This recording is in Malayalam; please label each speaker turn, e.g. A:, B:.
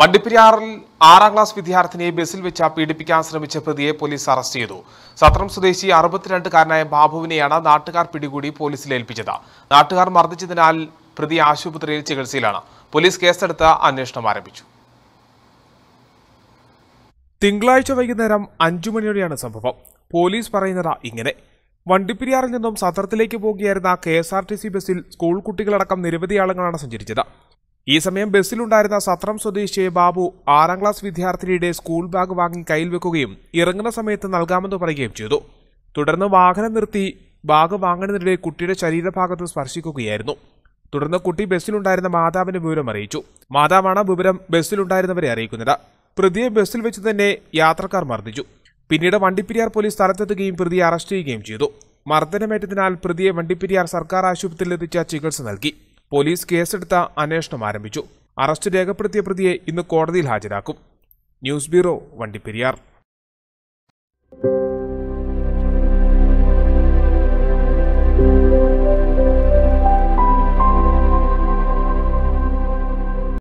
A: വണ്ടിപ്പെരിയാറിൽ ആറാം ക്ലാസ് വിദ്യാർത്ഥിനിയെ ബസ്സിൽ വെച്ച പീഡിപ്പിക്കാൻ ശ്രമിച്ച പ്രതിയെ പോലീസ് അറസ്റ്റ് ചെയ്തു സത്രം സ്വദേശി അറുപത്തിരണ്ടുകാരനായ ബാബുവിനെയാണ് നാട്ടുകാർ പിടികൂടി പോലീസിൽ ഏൽപ്പിച്ചത് നാട്ടുകാർ മർദ്ദിച്ചതിനാൽ പ്രതി ആശുപത്രിയിൽ ചികിത്സയിലാണ് പോലീസ് കേസെടുത്ത് അന്വേഷണം ആരംഭിച്ചു തിങ്കളാഴ്ച വൈകുന്നേരം അഞ്ചു മണിയോടെയാണ് സംഭവം പോലീസ് പറയുന്നത് ഇങ്ങനെ വണ്ടിപ്പെരിയാറിൽ നിന്നും സത്രത്തിലേക്ക് പോകുകയായിരുന്ന K S R T C ബസ്സിൽ സ്കൂൾ കുട്ടികളടക്കം നിരവധി ആളുകളാണ് സഞ്ചരിച്ചത് ഈ സമയം ബസ്സിലുണ്ടായിരുന്ന സത്രം സ്വദേശിയെ ബാബു ആറാം ക്ലാസ് വിദ്യാർത്ഥിനിയുടെ സ്കൂൾ ബാഗ് വാങ്ങി കയ്യിൽ വെക്കുകയും ഇറങ്ങുന്ന സമയത്ത് നൽകാമെന്ന് പറയുകയും ചെയ്തു തുടർന്ന് വാഹനം നിർത്തി ബാഗ് വാങ്ങുന്നതിനിടെ കുട്ടിയുടെ ശരീരഭാഗത്ത് സ്പർശിക്കുകയായിരുന്നു തുടർന്ന് കുട്ടി ബസ്സിലുണ്ടായിരുന്ന മാതാവിന് വിവരം അറിയിച്ചു മാതാവാണ് വിവരം ബസ്സിലുണ്ടായിരുന്നവരെ അറിയിക്കുന്നത് പ്രതിയെ ബസ്സിൽ വെച്ച് തന്നെ യാത്രക്കാർ മർദ്ദിച്ചു പിന്നീട് വണ്ടിപ്പെരിയാർ പോലീസ് സ്ഥലത്തെത്തുകയും പ്രതിയെ അറസ്റ്റ് ചെയ്യുകയും ചെയ്തു മർദ്ദനമേറ്റതിനാൽ പ്രതിയെ വണ്ടിപ്പെരിയാർ സർക്കാർ ആശുപത്രിയിൽ എത്തിച്ച ചികിത്സ നൽകി പോലീസ് കേസെടുത്ത അന്വേഷണം ആരംഭിച്ചു അറസ്റ്റ് രേഖപ്പെടുത്തിയ പ്രതിയെ ഇന്ന് കോടതിയിൽ ഹാജരാക്കും ന്യൂസ് ബ്യൂറോ വണ്ടിപ്പെരിയാർ